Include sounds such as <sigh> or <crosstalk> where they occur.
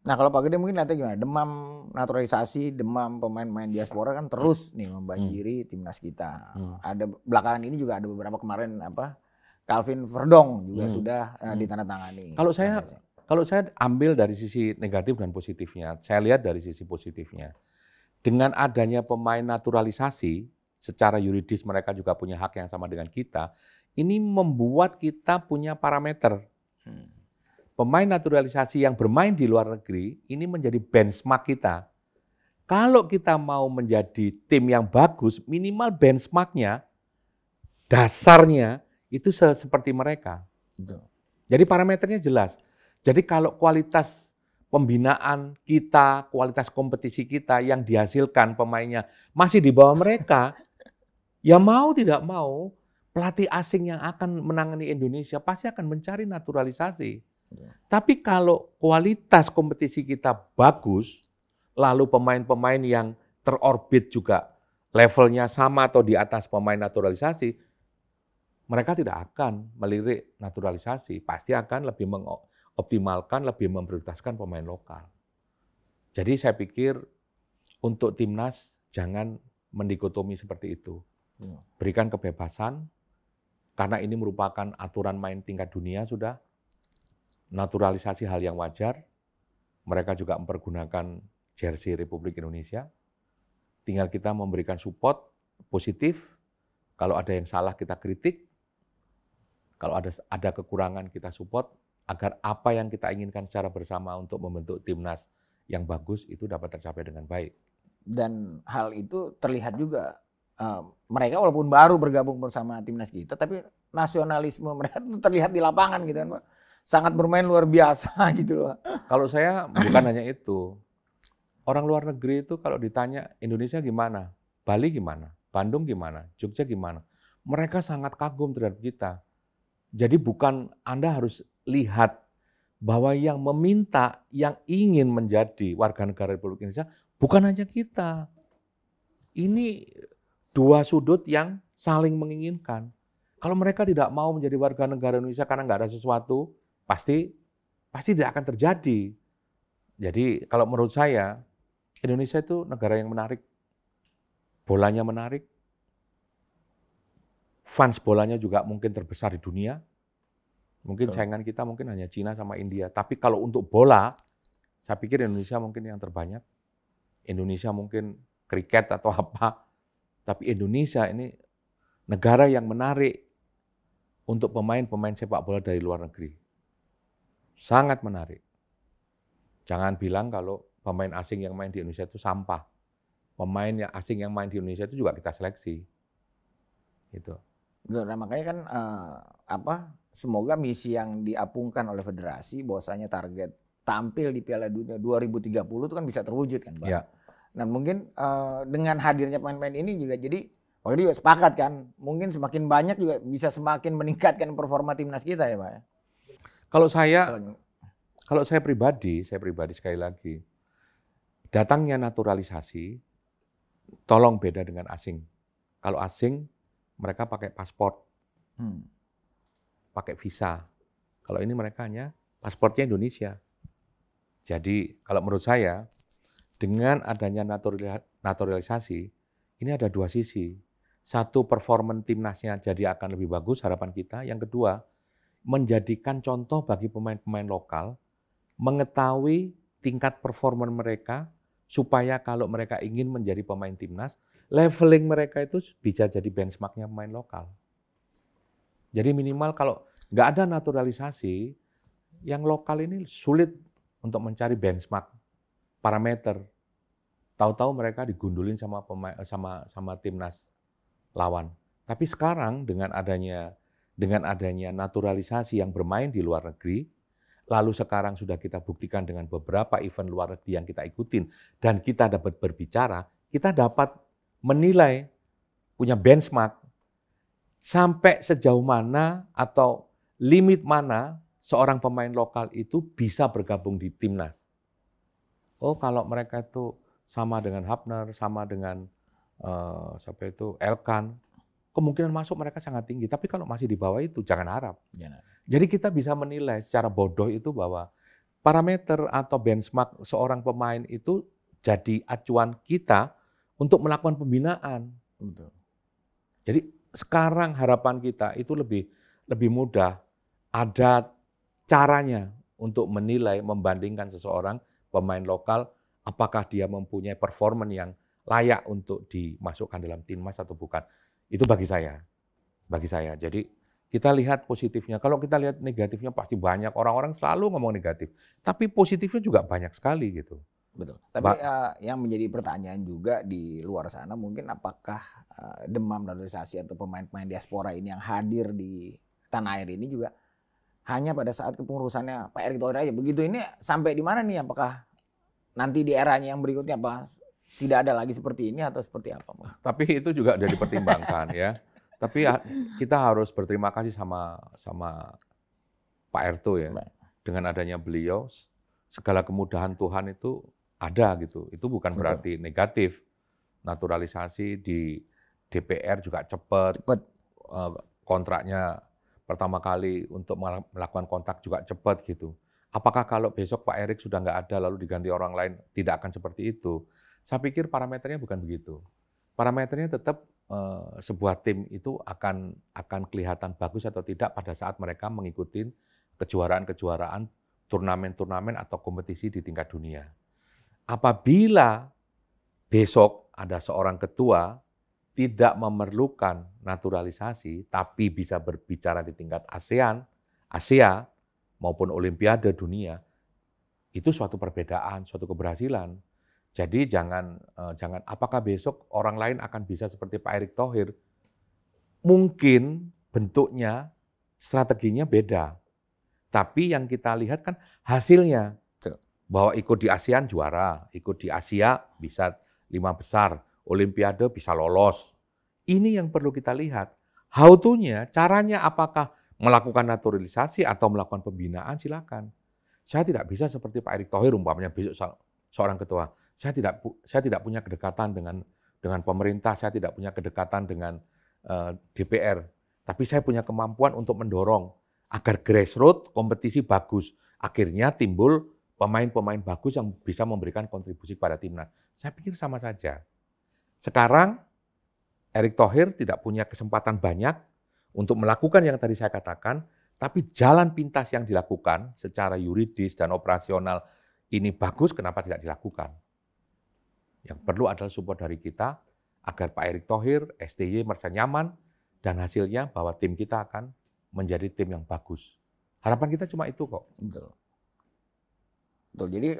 Nah kalau Pak Gede mungkin nanti gimana? Demam naturalisasi, demam pemain-pemain diaspora kan terus nih hmm. membanjiri hmm. timnas kita. Hmm. Ada belakangan ini juga ada beberapa kemarin apa Calvin Verdong juga hmm. sudah uh, ditandatangani. Kalau nah, saya kalau saya ambil dari sisi negatif dan positifnya, saya lihat dari sisi positifnya. Dengan adanya pemain naturalisasi, secara yuridis mereka juga punya hak yang sama dengan kita. Ini membuat kita punya parameter. Hmm pemain naturalisasi yang bermain di luar negeri ini menjadi benchmark kita. Kalau kita mau menjadi tim yang bagus, minimal benchmarknya, dasarnya itu seperti mereka. Jadi parameternya jelas. Jadi kalau kualitas pembinaan kita, kualitas kompetisi kita yang dihasilkan pemainnya masih di bawah mereka, <laughs> ya mau tidak mau pelatih asing yang akan menangani Indonesia pasti akan mencari naturalisasi. Tapi kalau kualitas kompetisi kita bagus, lalu pemain-pemain yang terorbit juga levelnya sama atau di atas pemain naturalisasi, mereka tidak akan melirik naturalisasi. Pasti akan lebih mengoptimalkan, lebih memprioritaskan pemain lokal. Jadi saya pikir untuk timnas jangan mendikotomi seperti itu. Iya. Berikan kebebasan, karena ini merupakan aturan main tingkat dunia sudah, naturalisasi hal yang wajar. Mereka juga mempergunakan jersey Republik Indonesia. Tinggal kita memberikan support positif. Kalau ada yang salah kita kritik. Kalau ada ada kekurangan kita support agar apa yang kita inginkan secara bersama untuk membentuk timnas yang bagus itu dapat tercapai dengan baik. Dan hal itu terlihat juga Uh, mereka walaupun baru bergabung bersama timnas kita, tapi nasionalisme mereka itu terlihat di lapangan gitu kan, Pak sangat bermain luar biasa <laughs> gitu loh. Kalau saya bukan hanya itu. Orang luar negeri itu kalau ditanya Indonesia gimana, Bali gimana, Bandung gimana, Jogja gimana, mereka sangat kagum terhadap kita. Jadi bukan Anda harus lihat bahwa yang meminta, yang ingin menjadi warga negara Republik Indonesia bukan hanya kita. Ini dua sudut yang saling menginginkan. Kalau mereka tidak mau menjadi warga negara Indonesia karena nggak ada sesuatu, pasti pasti tidak akan terjadi. Jadi kalau menurut saya Indonesia itu negara yang menarik. Bolanya menarik. Fans bolanya juga mungkin terbesar di dunia. Mungkin Betul. saingan kita mungkin hanya Cina sama India. Tapi kalau untuk bola, saya pikir Indonesia mungkin yang terbanyak. Indonesia mungkin kriket atau apa. Tapi Indonesia ini negara yang menarik untuk pemain-pemain sepak bola dari luar negeri. Sangat menarik. Jangan bilang kalau pemain asing yang main di Indonesia itu sampah. Pemain yang asing yang main di Indonesia itu juga kita seleksi. Gitu. nah makanya kan uh, apa? Semoga misi yang diapungkan oleh federasi bahwasanya target tampil di Piala Dunia 2030 itu kan bisa terwujud kan, Pak. Ya. Nah, mungkin uh, dengan hadirnya pemain-pemain ini juga jadi Oh, ini juga sepakat kan, mungkin semakin banyak juga bisa semakin meningkatkan performa timnas kita ya, Pak. Ya? Kalau saya kalau saya pribadi, saya pribadi sekali lagi datangnya naturalisasi tolong beda dengan asing. Kalau asing mereka pakai paspor. Hmm. Pakai visa. Kalau ini mereka hanya paspornya Indonesia. Jadi kalau menurut saya dengan adanya naturalisasi ini ada dua sisi. Satu performa timnasnya jadi akan lebih bagus harapan kita. Yang kedua menjadikan contoh bagi pemain-pemain lokal mengetahui tingkat performa mereka supaya kalau mereka ingin menjadi pemain timnas, leveling mereka itu bisa jadi benchmarknya pemain lokal. Jadi minimal kalau nggak ada naturalisasi, yang lokal ini sulit untuk mencari benchmark, parameter. Tahu-tahu mereka digundulin sama pemain, sama sama timnas lawan. Tapi sekarang dengan adanya dengan adanya naturalisasi yang bermain di luar negeri, lalu sekarang sudah kita buktikan dengan beberapa event luar negeri yang kita ikutin, dan kita dapat berbicara, kita dapat menilai, punya benchmark, sampai sejauh mana atau limit mana seorang pemain lokal itu bisa bergabung di timnas. Oh kalau mereka itu sama dengan Hapner, sama dengan uh, siapa itu Elkan, kemungkinan masuk mereka sangat tinggi. Tapi kalau masih di bawah itu jangan harap. Iya, jadi kita bisa menilai secara bodoh itu bahwa parameter atau benchmark seorang pemain itu jadi acuan kita untuk melakukan pembinaan. Betul. Jadi sekarang harapan kita itu lebih lebih mudah ada caranya untuk menilai membandingkan seseorang pemain lokal apakah dia mempunyai performa yang layak untuk dimasukkan dalam timnas atau bukan. Itu bagi saya. Bagi saya. Jadi kita lihat positifnya. Kalau kita lihat negatifnya pasti banyak. Orang-orang selalu ngomong negatif. Tapi positifnya juga banyak sekali gitu. Betul. Tapi ba uh, yang menjadi pertanyaan juga di luar sana mungkin apakah uh, demam naturalisasi atau pemain-pemain diaspora ini yang hadir di tanah air ini juga hanya pada saat kepengurusannya Pak Erick Thohir aja. Begitu ini sampai di mana nih? Apakah nanti di eranya yang berikutnya apa tidak ada lagi seperti ini atau seperti apa? Tapi itu juga sudah dipertimbangkan ya. Tapi ya, kita harus berterima kasih sama sama Pak Erto ya. Baik. Dengan adanya beliau, segala kemudahan Tuhan itu ada gitu. Itu bukan Betul. berarti negatif. Naturalisasi di DPR juga cepat. Cepat. Eh, kontraknya pertama kali untuk melakukan kontak juga cepat gitu. Apakah kalau besok Pak Erik sudah nggak ada lalu diganti orang lain tidak akan seperti itu? Saya pikir parameternya bukan begitu. Parameternya tetap eh, sebuah tim itu akan akan kelihatan bagus atau tidak pada saat mereka mengikuti kejuaraan-kejuaraan, turnamen-turnamen atau kompetisi di tingkat dunia. Apabila besok ada seorang ketua tidak memerlukan naturalisasi tapi bisa berbicara di tingkat ASEAN, Asia maupun olimpiade dunia, itu suatu perbedaan, suatu keberhasilan. Jadi jangan eh, jangan apakah besok orang lain akan bisa seperti Pak Erick Thohir? Mungkin bentuknya, strateginya beda. Tapi yang kita lihat kan hasilnya. Bahwa ikut di ASEAN juara, ikut di Asia bisa lima besar, Olimpiade bisa lolos. Ini yang perlu kita lihat. How to-nya, caranya apakah melakukan naturalisasi atau melakukan pembinaan, silakan. Saya tidak bisa seperti Pak Erick Thohir umpamanya besok seorang ketua. Saya tidak saya tidak punya kedekatan dengan dengan pemerintah, saya tidak punya kedekatan dengan uh, eh, DPR, tapi saya punya kemampuan untuk mendorong agar grassroots kompetisi bagus. Akhirnya timbul pemain-pemain bagus yang bisa memberikan kontribusi kepada timnas. Saya pikir sama saja. Sekarang Erick Thohir tidak punya kesempatan banyak untuk melakukan yang tadi saya katakan, tapi jalan pintas yang dilakukan secara yuridis dan operasional ini bagus, kenapa tidak dilakukan? Yang perlu adalah support dari kita agar Pak Erick Thohir, STY merasa nyaman, dan hasilnya bahwa tim kita akan menjadi tim yang bagus. Harapan kita cuma itu kok. Betul. Betul. Jadi